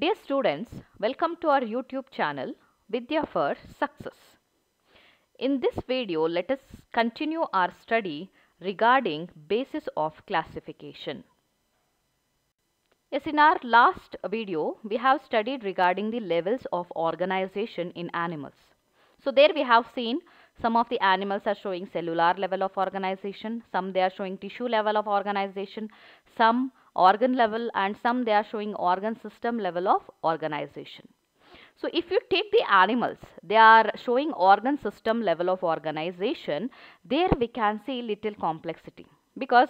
Dear students, welcome to our YouTube channel Vidya for Success. In this video, let us continue our study regarding basis of classification. Yes, in our last video, we have studied regarding the levels of organization in animals. So there we have seen some of the animals are showing cellular level of organization, some they are showing tissue level of organization, some organ level and some they are showing organ system level of organization. So if you take the animals, they are showing organ system level of organization, there we can see little complexity because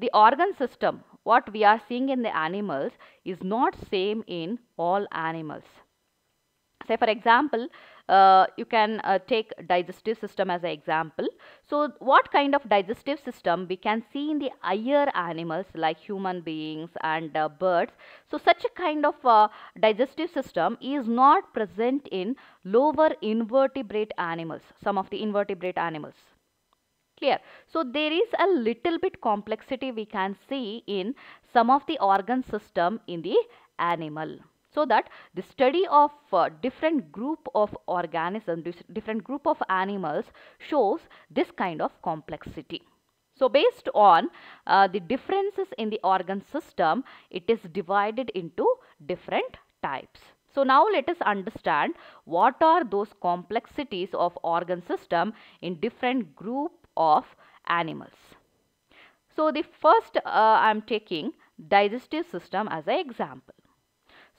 the organ system what we are seeing in the animals is not same in all animals. Say for example, uh, you can uh, take digestive system as an example. So what kind of digestive system we can see in the higher animals like human beings and uh, birds. So such a kind of uh, digestive system is not present in lower invertebrate animals, some of the invertebrate animals clear so there is a little bit complexity we can see in some of the organ system in the animal so that the study of uh, different group of organisms, different group of animals shows this kind of complexity. So based on uh, the differences in the organ system, it is divided into different types. So now let us understand what are those complexities of organ system in different group of animals. So the first uh, I am taking digestive system as an example.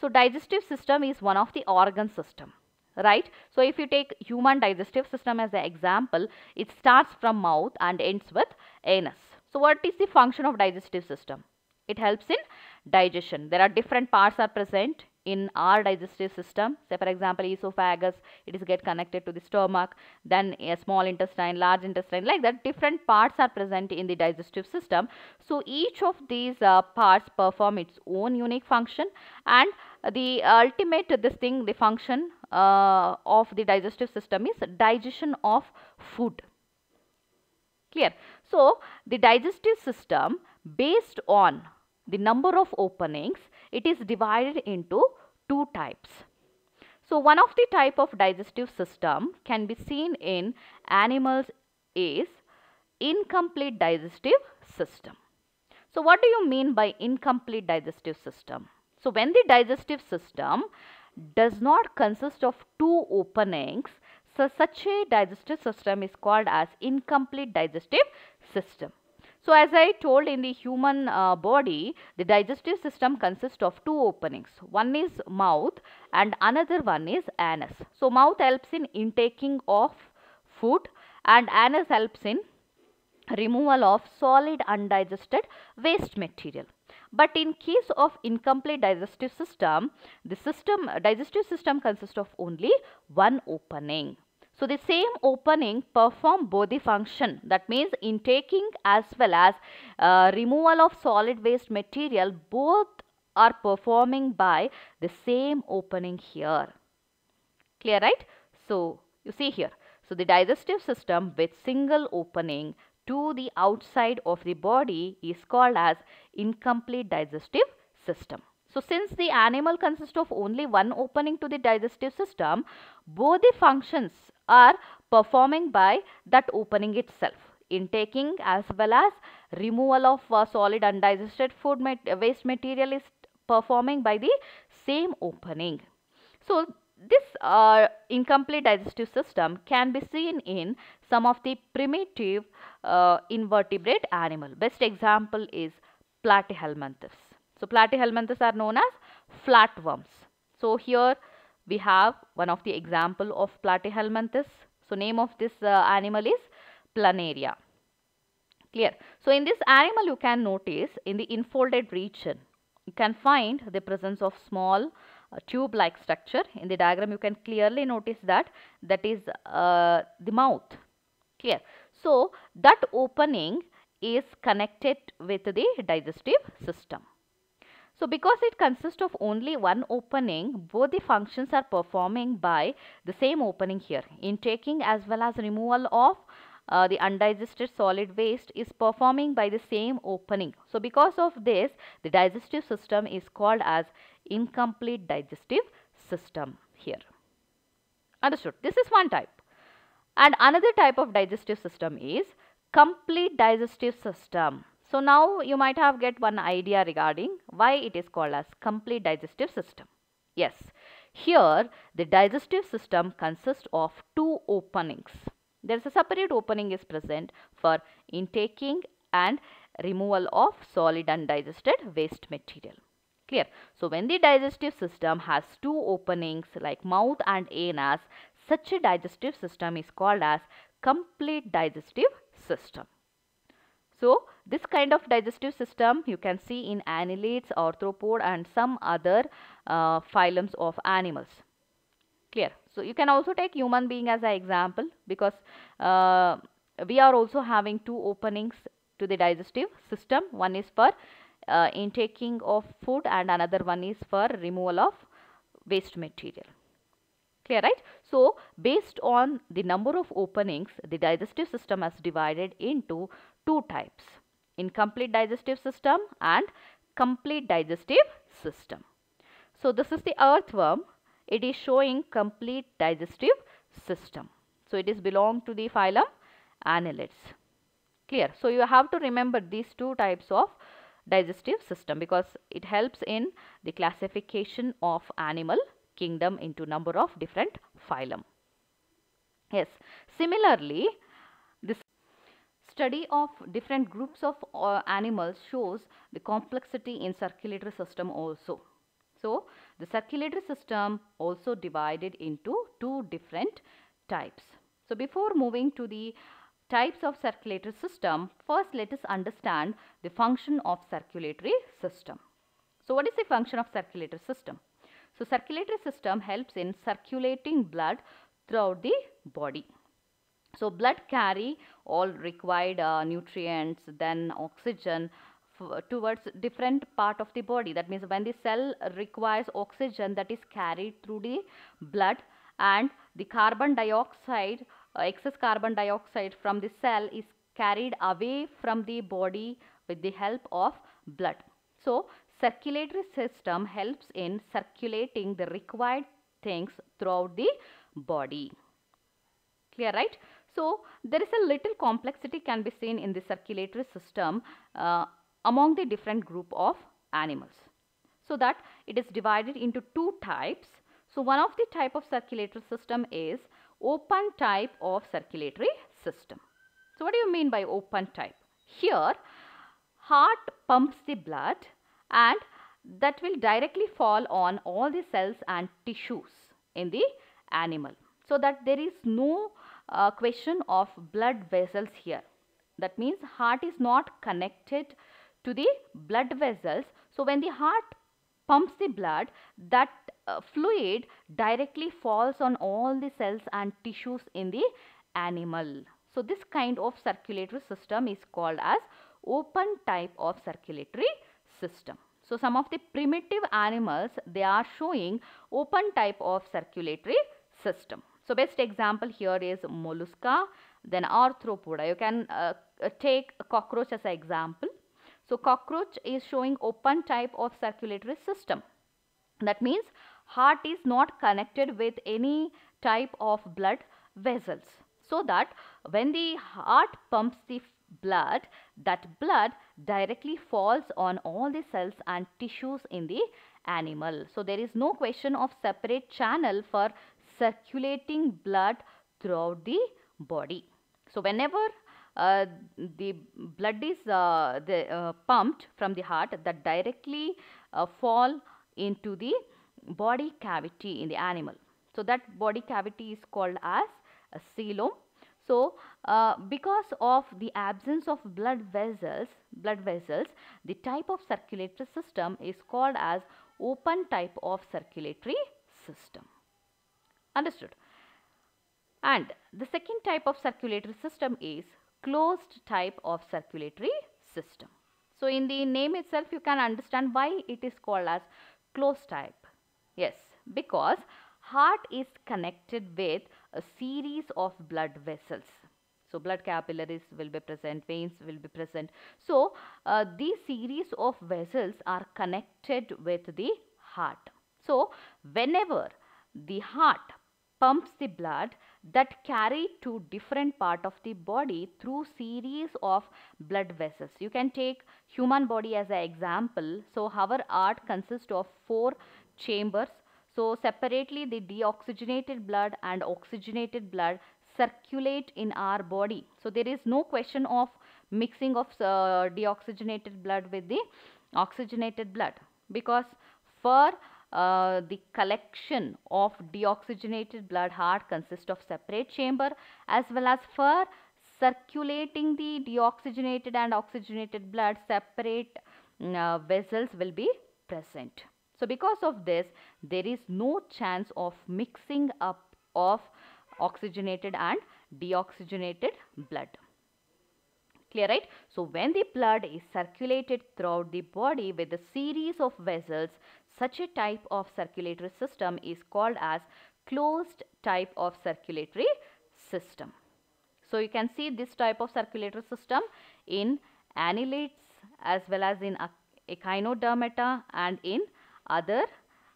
So digestive system is one of the organ system, right? So if you take human digestive system as an example, it starts from mouth and ends with anus. So what is the function of digestive system? It helps in digestion. There are different parts are present in our digestive system say for example esophagus it is get connected to the stomach then a small intestine large intestine like that different parts are present in the digestive system so each of these uh, parts perform its own unique function and the ultimate this thing the function uh, of the digestive system is digestion of food clear so the digestive system based on the number of openings it is divided into two types. So one of the type of digestive system can be seen in animals is incomplete digestive system. So what do you mean by incomplete digestive system? So when the digestive system does not consist of two openings, so such a digestive system is called as incomplete digestive system. So, as I told in the human uh, body, the digestive system consists of two openings. One is mouth and another one is anus. So, mouth helps in intaking of food and anus helps in removal of solid undigested waste material. But in case of incomplete digestive system, the system digestive system consists of only one opening. So the same opening perform both the function that means intaking as well as uh, removal of solid waste material both are performing by the same opening here. Clear right? So you see here. So the digestive system with single opening to the outside of the body is called as incomplete digestive system. So since the animal consists of only one opening to the digestive system, both the functions are performing by that opening itself intaking as well as removal of uh, solid undigested food mat waste material is performing by the same opening. So, this uh, incomplete digestive system can be seen in some of the primitive uh, invertebrate animal. Best example is platyhelminthes. So, platyhelminthes are known as flatworms. So, here we have one of the example of platyhelminthes. So name of this uh, animal is planaria. Clear. So in this animal you can notice in the infolded region you can find the presence of small uh, tube like structure. In the diagram you can clearly notice that that is uh, the mouth. Clear. So that opening is connected with the digestive system. So because it consists of only one opening, both the functions are performing by the same opening here. Intaking as well as removal of uh, the undigested solid waste is performing by the same opening. So because of this, the digestive system is called as incomplete digestive system here. Understood? This is one type. And another type of digestive system is complete digestive system so now you might have get one idea regarding why it is called as complete digestive system. Yes, here the digestive system consists of two openings. There is a separate opening is present for intaking and removal of solid and digested waste material. Clear? So when the digestive system has two openings like mouth and anus, such a digestive system is called as complete digestive system. So this kind of digestive system you can see in annelids, arthropod and some other uh, phylums of animals. Clear? So you can also take human being as an example because uh, we are also having two openings to the digestive system. One is for uh, intaking of food and another one is for removal of waste material. Clear, right? So, based on the number of openings, the digestive system is divided into two types incomplete digestive system and complete digestive system. So this is the earthworm. It is showing complete digestive system. So it is belong to the phylum Annelids. Clear. So you have to remember these two types of digestive system because it helps in the classification of animal kingdom into number of different phylum. Yes. Similarly, Study of different groups of uh, animals shows the complexity in circulatory system also. So, the circulatory system also divided into two different types. So, before moving to the types of circulatory system, first let us understand the function of circulatory system. So, what is the function of circulatory system? So, circulatory system helps in circulating blood throughout the body so blood carry all required uh, nutrients then oxygen towards different part of the body that means when the cell requires oxygen that is carried through the blood and the carbon dioxide uh, excess carbon dioxide from the cell is carried away from the body with the help of blood so circulatory system helps in circulating the required things throughout the body clear right so there is a little complexity can be seen in the circulatory system uh, among the different group of animals. So that it is divided into two types. So one of the type of circulatory system is open type of circulatory system. So what do you mean by open type? Here heart pumps the blood and that will directly fall on all the cells and tissues in the animal so that there is no uh, question of blood vessels here. That means heart is not connected to the blood vessels. So when the heart pumps the blood, that uh, fluid directly falls on all the cells and tissues in the animal. So this kind of circulatory system is called as open type of circulatory system. So some of the primitive animals, they are showing open type of circulatory system. So best example here is mollusca, then arthropoda. You can uh, uh, take cockroach as an example. So cockroach is showing open type of circulatory system. That means heart is not connected with any type of blood vessels. So that when the heart pumps the blood, that blood directly falls on all the cells and tissues in the animal. So there is no question of separate channel for circulating blood throughout the body. So whenever uh, the blood is uh, the, uh, pumped from the heart that directly uh, fall into the body cavity in the animal. So that body cavity is called as a coelom. So uh, because of the absence of blood vessels, blood vessels, the type of circulatory system is called as open type of circulatory system. Understood? And the second type of circulatory system is closed type of circulatory system. So, in the name itself you can understand why it is called as closed type. Yes, because heart is connected with a series of blood vessels. So, blood capillaries will be present, veins will be present. So, uh, these series of vessels are connected with the heart. So, whenever the heart pumps the blood that carry to different part of the body through series of blood vessels. You can take human body as an example. So our heart consists of four chambers. So separately the deoxygenated blood and oxygenated blood circulate in our body. So there is no question of mixing of uh, deoxygenated blood with the oxygenated blood because for uh, the collection of deoxygenated blood heart consists of separate chamber as well as for circulating the deoxygenated and oxygenated blood separate mm, uh, vessels will be present. So, because of this there is no chance of mixing up of oxygenated and deoxygenated blood. Clear right? So, when the blood is circulated throughout the body with a series of vessels such a type of circulatory system is called as closed type of circulatory system. So you can see this type of circulatory system in annelids as well as in echinodermata and in other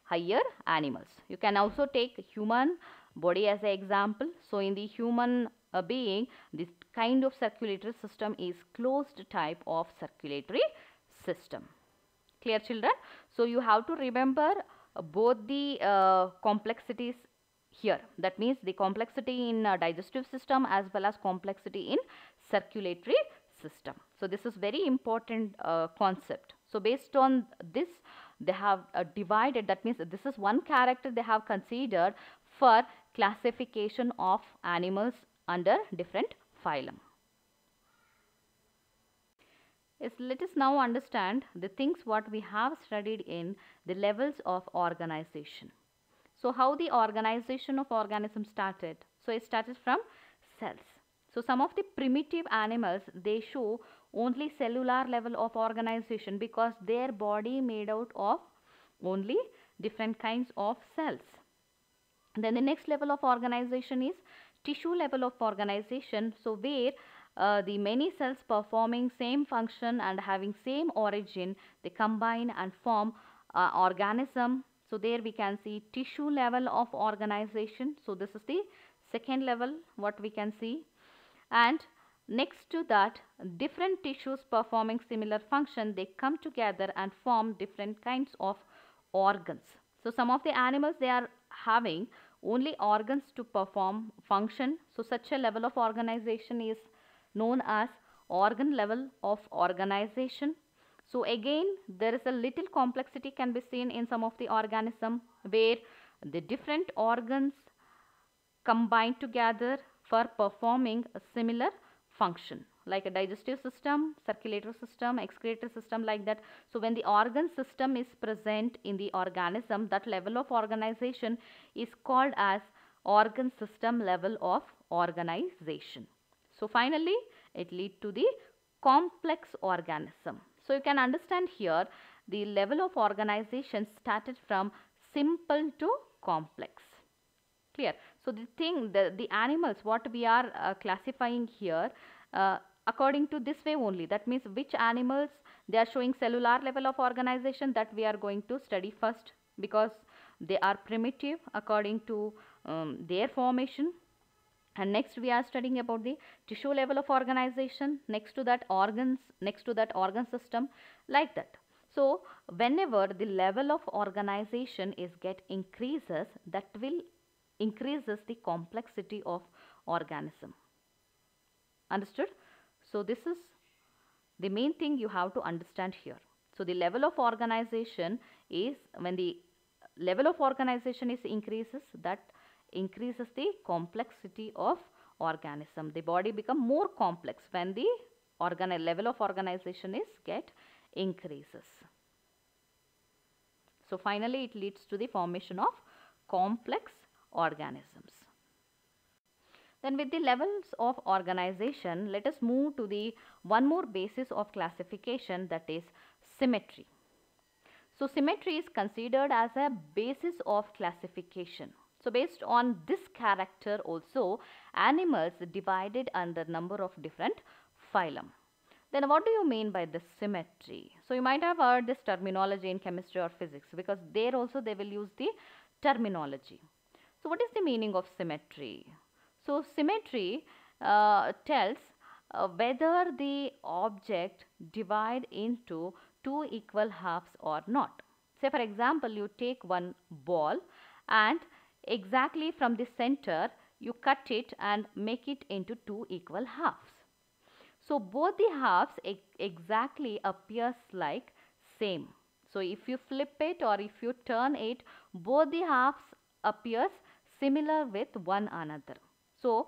higher animals. You can also take human body as an example. So in the human uh, being, this kind of circulatory system is closed type of circulatory system. Clear children? So you have to remember both the uh, complexities here. That means the complexity in uh, digestive system as well as complexity in circulatory system. So this is very important uh, concept. So based on this they have uh, divided that means this is one character they have considered for classification of animals under different phylum is let us now understand the things what we have studied in the levels of organization. So how the organization of organism started? So it started from cells. So some of the primitive animals they show only cellular level of organization because their body made out of only different kinds of cells. Then the next level of organization is tissue level of organization. So where uh, the many cells performing same function and having same origin they combine and form uh, organism so there we can see tissue level of organization so this is the second level what we can see and next to that different tissues performing similar function they come together and form different kinds of organs so some of the animals they are having only organs to perform function so such a level of organization is known as organ level of organization. So again there is a little complexity can be seen in some of the organism where the different organs combine together for performing a similar function like a digestive system, circulatory system, excretory system like that. So when the organ system is present in the organism that level of organization is called as organ system level of organization. So finally, it lead to the complex organism. So you can understand here the level of organization started from simple to complex. Clear? So the thing, the, the animals what we are uh, classifying here uh, according to this way only. That means which animals they are showing cellular level of organization that we are going to study first because they are primitive according to um, their formation and next we are studying about the tissue level of organization next to that organs next to that organ system like that so whenever the level of organization is get increases that will increases the complexity of organism understood so this is the main thing you have to understand here so the level of organization is when the level of organization is increases that increases the complexity of organism. The body become more complex when the organ level of organization is get increases. So finally it leads to the formation of complex organisms. Then with the levels of organization, let us move to the one more basis of classification that is symmetry. So symmetry is considered as a basis of classification. So based on this character also animals divided under number of different phylum. Then what do you mean by this symmetry? So you might have heard this terminology in chemistry or physics because there also they will use the terminology. So what is the meaning of symmetry? So symmetry uh, tells uh, whether the object divide into two equal halves or not. Say for example you take one ball and exactly from the center you cut it and make it into two equal halves. So both the halves e exactly appears like same. So if you flip it or if you turn it both the halves appears similar with one another. So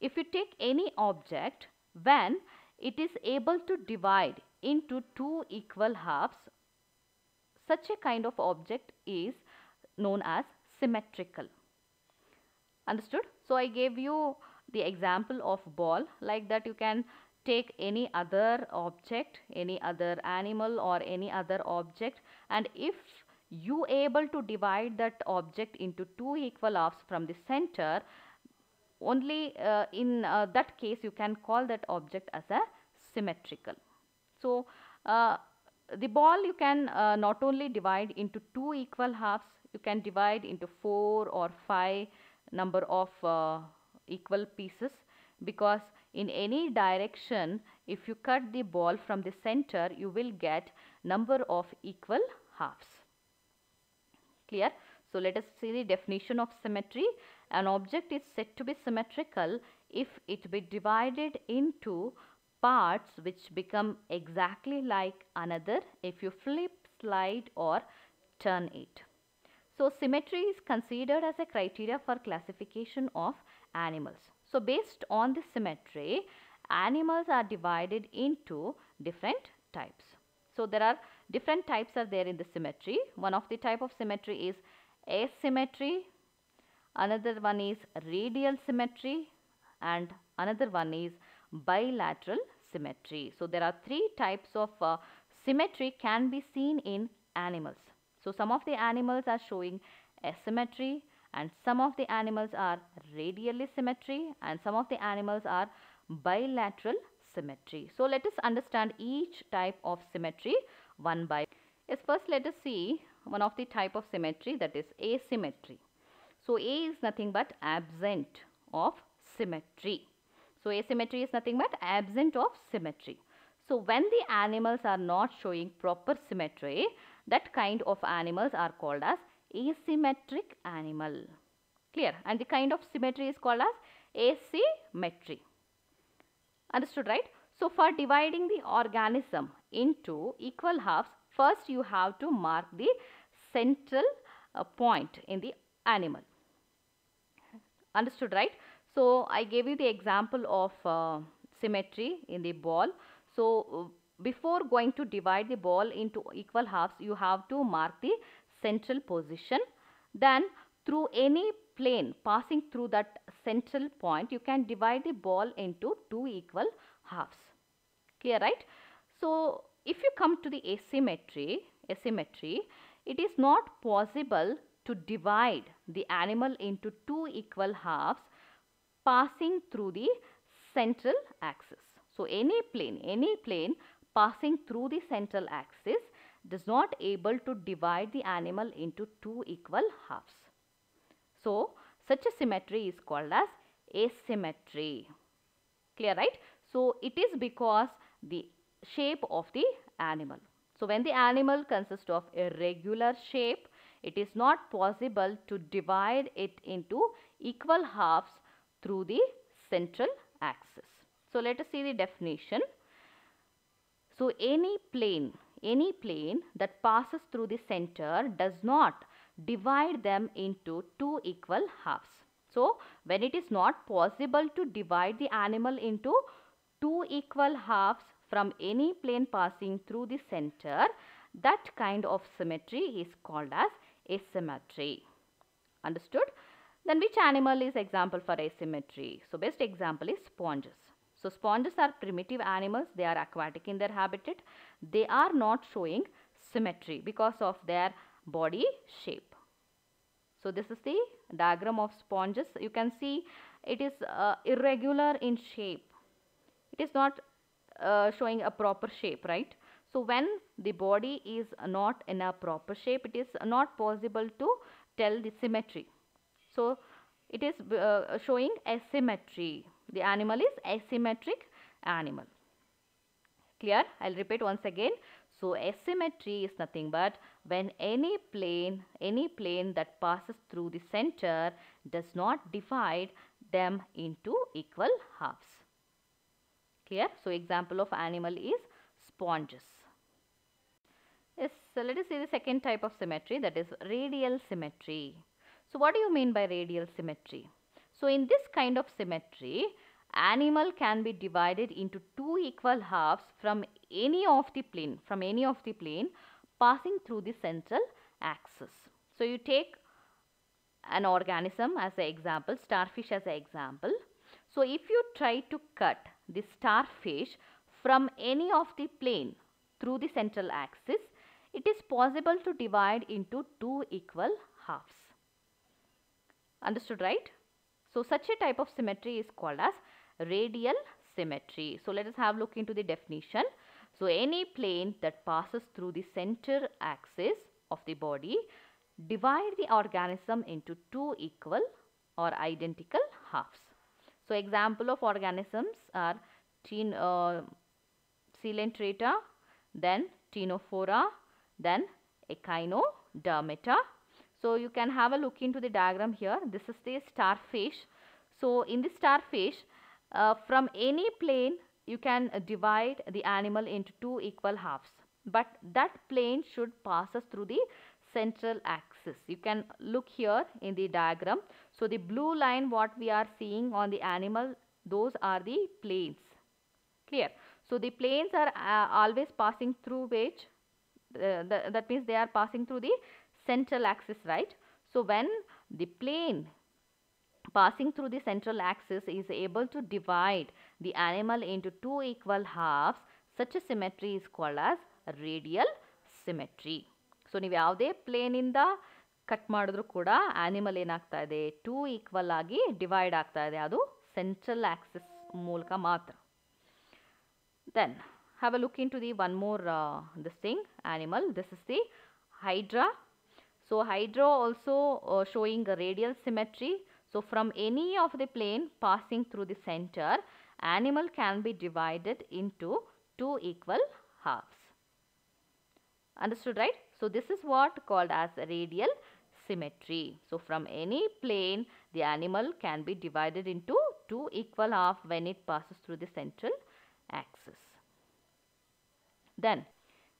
if you take any object when it is able to divide into two equal halves such a kind of object is known as symmetrical. Understood? So I gave you the example of ball like that you can take any other object, any other animal or any other object and if you able to divide that object into two equal halves from the center only uh, in uh, that case you can call that object as a symmetrical. So, uh, the ball you can uh, not only divide into two equal halves you can divide into four or five number of uh, equal pieces because in any direction if you cut the ball from the center you will get number of equal halves clear so let us see the definition of symmetry an object is said to be symmetrical if it be divided into parts which become exactly like another if you flip slide or turn it so symmetry is considered as a criteria for classification of animals. So based on the symmetry, animals are divided into different types. So there are different types are there in the symmetry. One of the type of symmetry is asymmetry, another one is radial symmetry and another one is bilateral symmetry. So there are three types of uh, symmetry can be seen in animals. So some of the animals are showing asymmetry and some of the animals are radially symmetry and some of the animals are bilateral symmetry. So let us understand each type of symmetry one by Yes, first let us see one of the type of symmetry that is asymmetry. So A is nothing but absent of symmetry. So asymmetry is nothing but absent of symmetry. So when the animals are not showing proper symmetry, that kind of animals are called as asymmetric animal. Clear? And the kind of symmetry is called as asymmetry. Understood, right? So, for dividing the organism into equal halves, first you have to mark the central uh, point in the animal. Understood, right? So, I gave you the example of uh, symmetry in the ball. So, uh, before going to divide the ball into equal halves you have to mark the central position then through any plane passing through that central point you can divide the ball into two equal halves clear right so if you come to the asymmetry asymmetry it is not possible to divide the animal into two equal halves passing through the central axis so any plane any plane passing through the central axis does not able to divide the animal into two equal halves. So, such a symmetry is called as asymmetry. Clear, right? So, it is because the shape of the animal. So, when the animal consists of irregular shape, it is not possible to divide it into equal halves through the central axis. So, let us see the definition. So, any plane, any plane that passes through the center does not divide them into two equal halves. So, when it is not possible to divide the animal into two equal halves from any plane passing through the center, that kind of symmetry is called as asymmetry. Understood? Then which animal is example for asymmetry? So, best example is sponges. So sponges are primitive animals, they are aquatic in their habitat. They are not showing symmetry because of their body shape. So this is the diagram of sponges. You can see it is uh, irregular in shape. It is not uh, showing a proper shape, right? So when the body is not in a proper shape, it is not possible to tell the symmetry. So it is uh, showing asymmetry. The animal is asymmetric animal. Clear? I will repeat once again. So asymmetry is nothing but when any plane, any plane that passes through the center does not divide them into equal halves. Clear? So example of animal is sponges. Yes, so let us see the second type of symmetry that is radial symmetry. So what do you mean by radial symmetry? So in this kind of symmetry, animal can be divided into two equal halves from any of the plane, from any of the plane passing through the central axis. So you take an organism as an example, starfish as an example. So if you try to cut the starfish from any of the plane through the central axis, it is possible to divide into two equal halves. Understood, right? So such a type of symmetry is called as radial symmetry. So let us have look into the definition. So any plane that passes through the center axis of the body divide the organism into two equal or identical halves. So example of organisms are ten, uh, Coelenterata, then Tinophora, then Echinodermata so you can have a look into the diagram here. This is the starfish. So in the starfish, uh, from any plane, you can divide the animal into two equal halves. But that plane should pass us through the central axis. You can look here in the diagram. So the blue line what we are seeing on the animal, those are the planes. Clear. So the planes are uh, always passing through which, uh, the, that means they are passing through the central axis right. So, when the plane passing through the central axis is able to divide the animal into two equal halves such a symmetry is called as radial symmetry. so so ನೀವು ಯಾವುದೇ ಪ್ಲೇನಿಂದ cut madidru ಕೂಡ animal ಏನಾಗ್ತಾ ಇದೆ two equal ಆಗಿ divide ಆಗ್ತಾ ಇದೆ ಅದು ಸೆಂಟ್ರಲ್ axis ಮೂಲಕ ಮಾತ್ರ then have a look into the one more this thing animal this is the hydra So hydro also uh, showing a radial symmetry. So from any of the plane passing through the center, animal can be divided into two equal halves. Understood right? So this is what called as radial symmetry. So from any plane, the animal can be divided into two equal half when it passes through the central axis. Then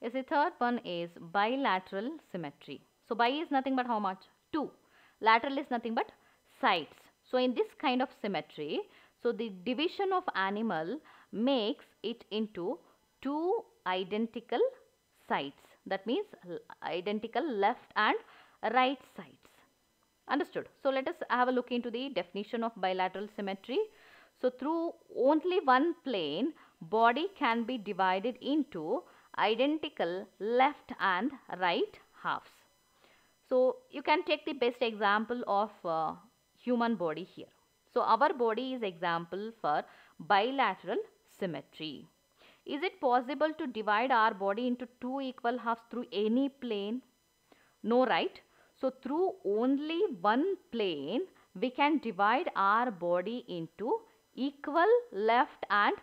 is the third one is bilateral symmetry. So by is nothing but how much? 2. Lateral is nothing but sides. So in this kind of symmetry, so the division of animal makes it into two identical sides. That means identical left and right sides. Understood. So let us have a look into the definition of bilateral symmetry. So through only one plane, body can be divided into identical left and right halves. So you can take the best example of uh, human body here. So our body is example for bilateral symmetry. Is it possible to divide our body into two equal halves through any plane? No, right? So through only one plane, we can divide our body into equal left and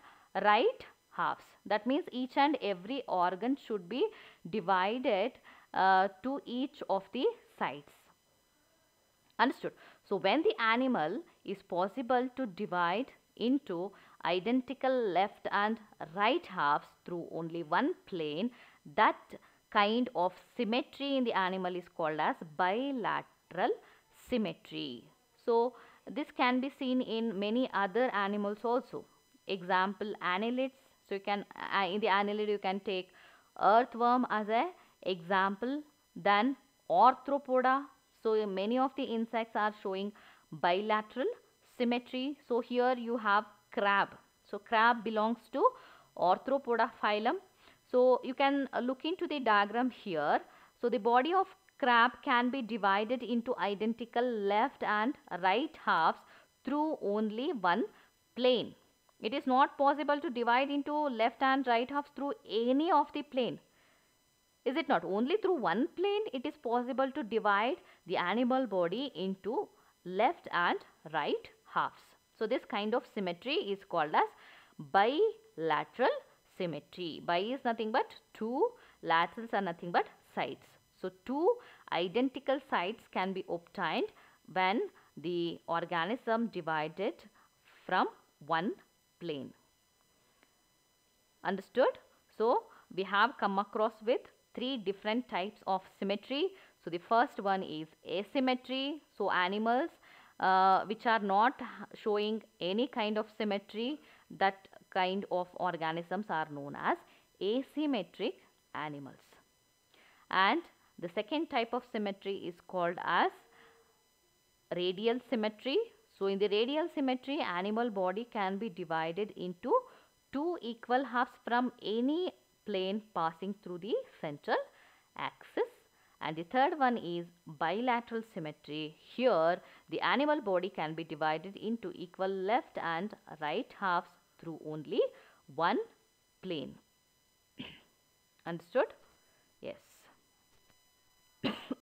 right halves. That means each and every organ should be divided uh, to each of the sides. Understood? So, when the animal is possible to divide into identical left and right halves through only one plane, that kind of symmetry in the animal is called as bilateral symmetry. So, this can be seen in many other animals also. Example, annelids. So, you can, uh, in the annelid, you can take earthworm as a example than arthropoda. So many of the insects are showing bilateral symmetry. So here you have crab. So crab belongs to arthropoda phylum. So you can uh, look into the diagram here. So the body of crab can be divided into identical left and right halves through only one plane. It is not possible to divide into left and right halves through any of the plane. Is it not? Only through one plane it is possible to divide the animal body into left and right halves. So, this kind of symmetry is called as bilateral symmetry. Bi is nothing but two, laterals are nothing but sides. So, two identical sides can be obtained when the organism divided from one plane. Understood? So, we have come across with three different types of symmetry. So the first one is asymmetry. So animals uh, which are not showing any kind of symmetry that kind of organisms are known as asymmetric animals. And the second type of symmetry is called as radial symmetry. So in the radial symmetry animal body can be divided into two equal halves from any plane passing through the central axis. And the third one is bilateral symmetry. Here, the animal body can be divided into equal left and right halves through only one plane. Understood? Yes.